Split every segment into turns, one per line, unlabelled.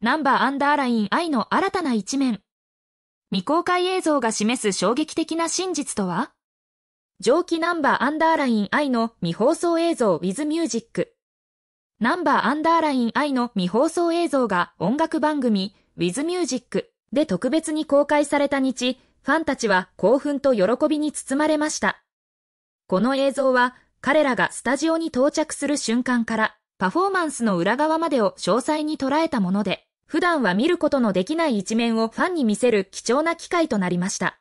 ナンバーアンダーライン愛の新たな一面。未公開映像が示す衝撃的な真実とは蒸気ナンバーアンダーライン愛の未放送映像 with music。ナンバーアンダーライン愛の未放送映像が音楽番組 with music で特別に公開された日、ファンたちは興奮と喜びに包まれました。この映像は彼らがスタジオに到着する瞬間からパフォーマンスの裏側までを詳細に捉えたもので、普段は見ることのできない一面をファンに見せる貴重な機会となりました。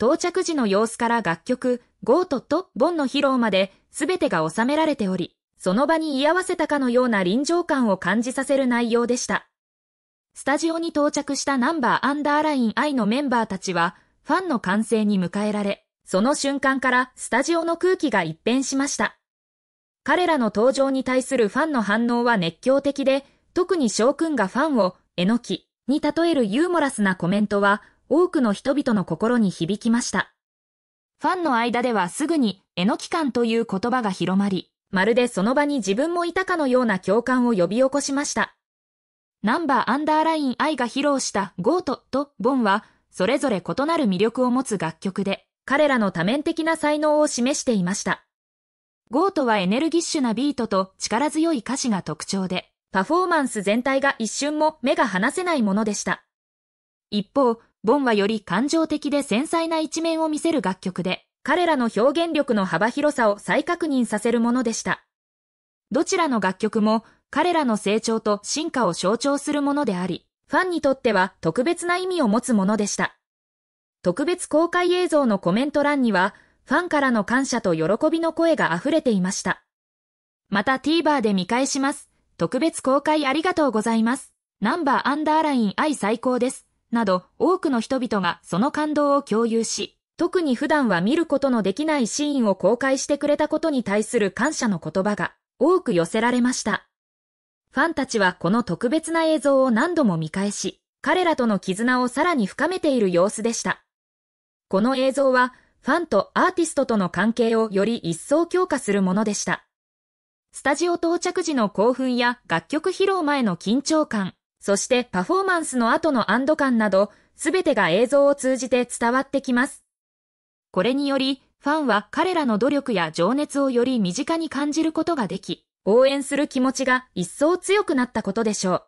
到着時の様子から楽曲、ゴートとボンの披露まで全てが収められており、その場に居合わせたかのような臨場感を感じさせる内容でした。スタジオに到着したナンバーアンダーライン I のメンバーたちは、ファンの歓声に迎えられ、その瞬間からスタジオの空気が一変しました。彼らの登場に対するファンの反応は熱狂的で、特に将軍がファンを、えのきに例えるユーモラスなコメントは、多くの人々の心に響きました。ファンの間ではすぐに、えのき感という言葉が広まり、まるでその場に自分もいたかのような共感を呼び起こしました。ナンバーアンダーライン愛が披露したゴートとボンは、それぞれ異なる魅力を持つ楽曲で、彼らの多面的な才能を示していました。ゴートはエネルギッシュなビートと力強い歌詞が特徴で、パフォーマンス全体が一瞬も目が離せないものでした。一方、ボンはより感情的で繊細な一面を見せる楽曲で、彼らの表現力の幅広さを再確認させるものでした。どちらの楽曲も彼らの成長と進化を象徴するものであり、ファンにとっては特別な意味を持つものでした。特別公開映像のコメント欄には、ファンからの感謝と喜びの声が溢れていました。また TVer で見返します。特別公開ありがとうございます。ナンバーアンダーライン愛最高です。など、多くの人々がその感動を共有し、特に普段は見ることのできないシーンを公開してくれたことに対する感謝の言葉が多く寄せられました。ファンたちはこの特別な映像を何度も見返し、彼らとの絆をさらに深めている様子でした。この映像は、ファンとアーティストとの関係をより一層強化するものでした。スタジオ到着時の興奮や楽曲披露前の緊張感、そしてパフォーマンスの後の安堵感など、すべてが映像を通じて伝わってきます。これにより、ファンは彼らの努力や情熱をより身近に感じることができ、応援する気持ちが一層強くなったことでしょう。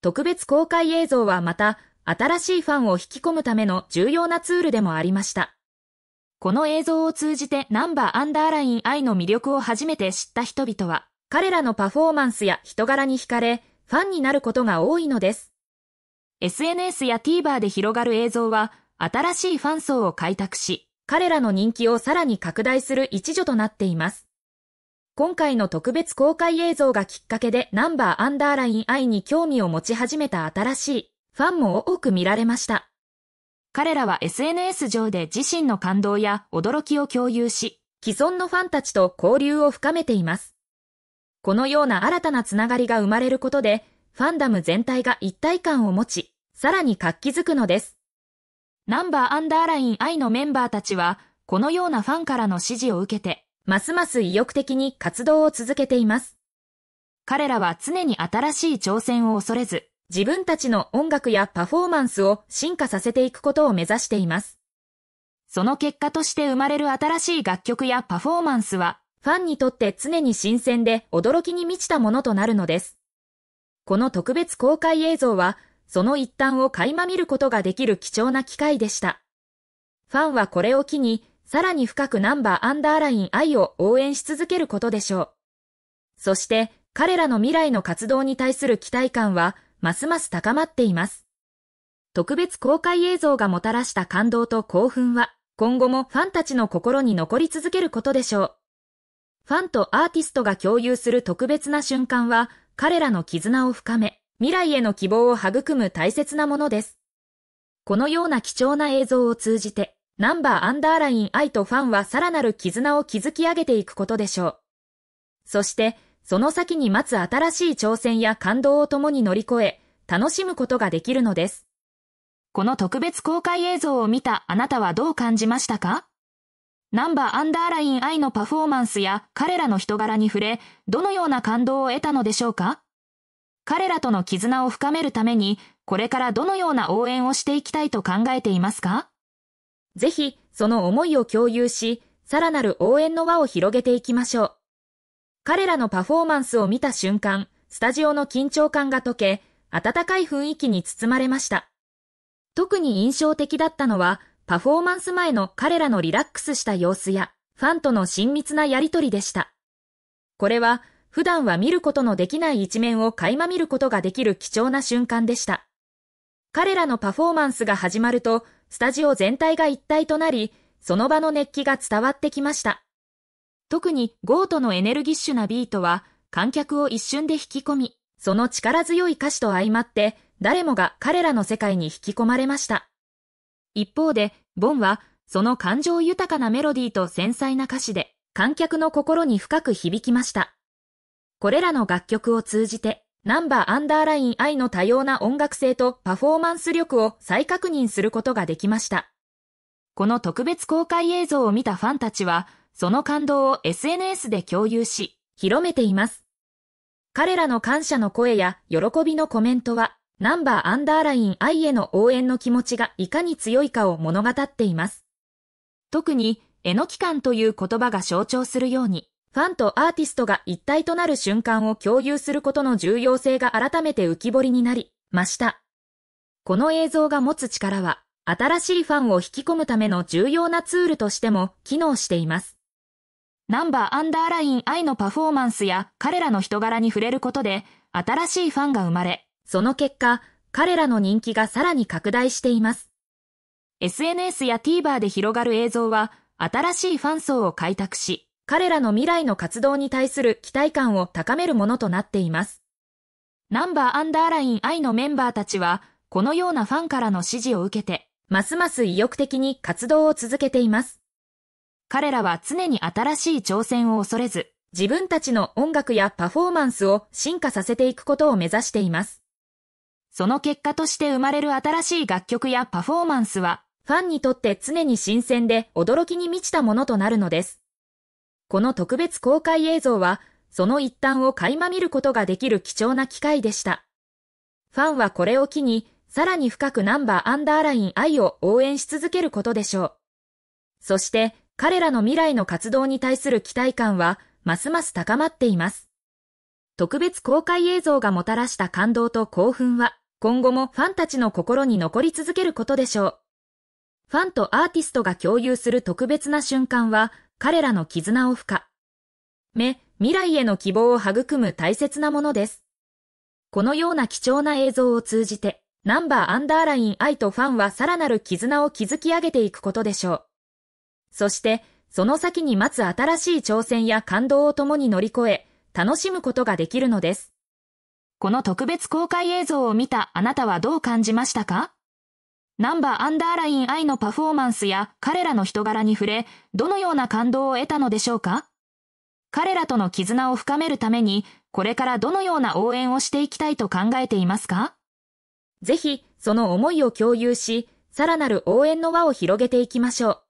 特別公開映像はまた、新しいファンを引き込むための重要なツールでもありました。この映像を通じてナンバーアンダーライン I の魅力を初めて知った人々は、彼らのパフォーマンスや人柄に惹かれ、ファンになることが多いのです。SNS や TVer で広がる映像は、新しいファン層を開拓し、彼らの人気をさらに拡大する一助となっています。今回の特別公開映像がきっかけでナンバーアンダーライン I に興味を持ち始めた新しいファンも多く見られました。彼らは SNS 上で自身の感動や驚きを共有し、既存のファンたちと交流を深めています。このような新たなつながりが生まれることで、ファンダム全体が一体感を持ち、さらに活気づくのです。ナンバーアンダーライン I のメンバーたちは、このようなファンからの支持を受けて、ますます意欲的に活動を続けています。彼らは常に新しい挑戦を恐れず、自分たちの音楽やパフォーマンスを進化させていくことを目指しています。その結果として生まれる新しい楽曲やパフォーマンスは、ファンにとって常に新鮮で驚きに満ちたものとなるのです。この特別公開映像は、その一端を垣間見ることができる貴重な機会でした。ファンはこれを機に、さらに深くナンバーアンダーライン愛を応援し続けることでしょう。そして、彼らの未来の活動に対する期待感は、ますます高まっています。特別公開映像がもたらした感動と興奮は、今後もファンたちの心に残り続けることでしょう。ファンとアーティストが共有する特別な瞬間は、彼らの絆を深め、未来への希望を育む大切なものです。このような貴重な映像を通じて、ナンバーアンダーライン愛とファンはさらなる絆を築き上げていくことでしょう。そして、その先に待つ新しい挑戦や感動を共に乗り越え、楽しむことができるのです。この特別公開映像を見たあなたはどう感じましたかナンバーアンダーライン I のパフォーマンスや彼らの人柄に触れ、どのような感動を得たのでしょうか彼らとの絆を深めるために、これからどのような応援をしていきたいと考えていますかぜひ、その思いを共有し、さらなる応援の輪を広げていきましょう。彼らのパフォーマンスを見た瞬間、スタジオの緊張感が解け、温かい雰囲気に包まれました。特に印象的だったのは、パフォーマンス前の彼らのリラックスした様子や、ファンとの親密なやりとりでした。これは、普段は見ることのできない一面を垣間見ることができる貴重な瞬間でした。彼らのパフォーマンスが始まると、スタジオ全体が一体となり、その場の熱気が伝わってきました。特にゴートのエネルギッシュなビートは観客を一瞬で引き込み、その力強い歌詞と相まって誰もが彼らの世界に引き込まれました。一方で、ボンはその感情豊かなメロディーと繊細な歌詞で観客の心に深く響きました。これらの楽曲を通じて、ナンバーアンダーライン愛の多様な音楽性とパフォーマンス力を再確認することができました。この特別公開映像を見たファンたちは、その感動を SNS で共有し、広めています。彼らの感謝の声や喜びのコメントは、ナンバーアンダーライン愛への応援の気持ちがいかに強いかを物語っています。特に、えのき感という言葉が象徴するように、ファンとアーティストが一体となる瞬間を共有することの重要性が改めて浮き彫りになりました。この映像が持つ力は、新しいファンを引き込むための重要なツールとしても機能しています。ナンバーアンダーライン I のパフォーマンスや彼らの人柄に触れることで、新しいファンが生まれ、その結果、彼らの人気がさらに拡大しています。SNS や TVer で広がる映像は、新しいファン層を開拓し、彼らの未来の活動に対する期待感を高めるものとなっています。ナンバーアンダーライン I のメンバーたちは、このようなファンからの支持を受けて、ますます意欲的に活動を続けています。彼らは常に新しい挑戦を恐れず、自分たちの音楽やパフォーマンスを進化させていくことを目指しています。その結果として生まれる新しい楽曲やパフォーマンスは、ファンにとって常に新鮮で驚きに満ちたものとなるのです。この特別公開映像は、その一端を垣間見ることができる貴重な機会でした。ファンはこれを機に、さらに深くナンバーアンダーライン愛を応援し続けることでしょう。そして、彼らの未来の活動に対する期待感は、ますます高まっています。特別公開映像がもたらした感動と興奮は、今後もファンたちの心に残り続けることでしょう。ファンとアーティストが共有する特別な瞬間は、彼らの絆を深め、未来への希望を育む大切なものです。このような貴重な映像を通じて、ナンバーアンダーライン愛とファンはさらなる絆を築き上げていくことでしょう。そして、その先に待つ新しい挑戦や感動を共に乗り越え、楽しむことができるのです。この特別公開映像を見たあなたはどう感じましたかナンバーアンダーライン I のパフォーマンスや彼らの人柄に触れ、どのような感動を得たのでしょうか彼らとの絆を深めるために、これからどのような応援をしていきたいと考えていますかぜひ、その思いを共有し、さらなる応援の輪を広げていきましょう。